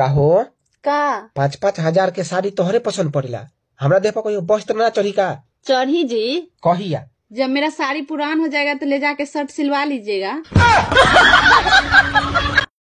का हो का पाँच पाँच हजार के साड़ी तोहरे पसंद पड़ेगा हमारा देखो कोई वस्त्र तो ना चढ़ी का चढ़ी जी कहिया जब मेरा साड़ी पुरान हो जाएगा तो ले जाके शर्ट सिलवा लीजिएगा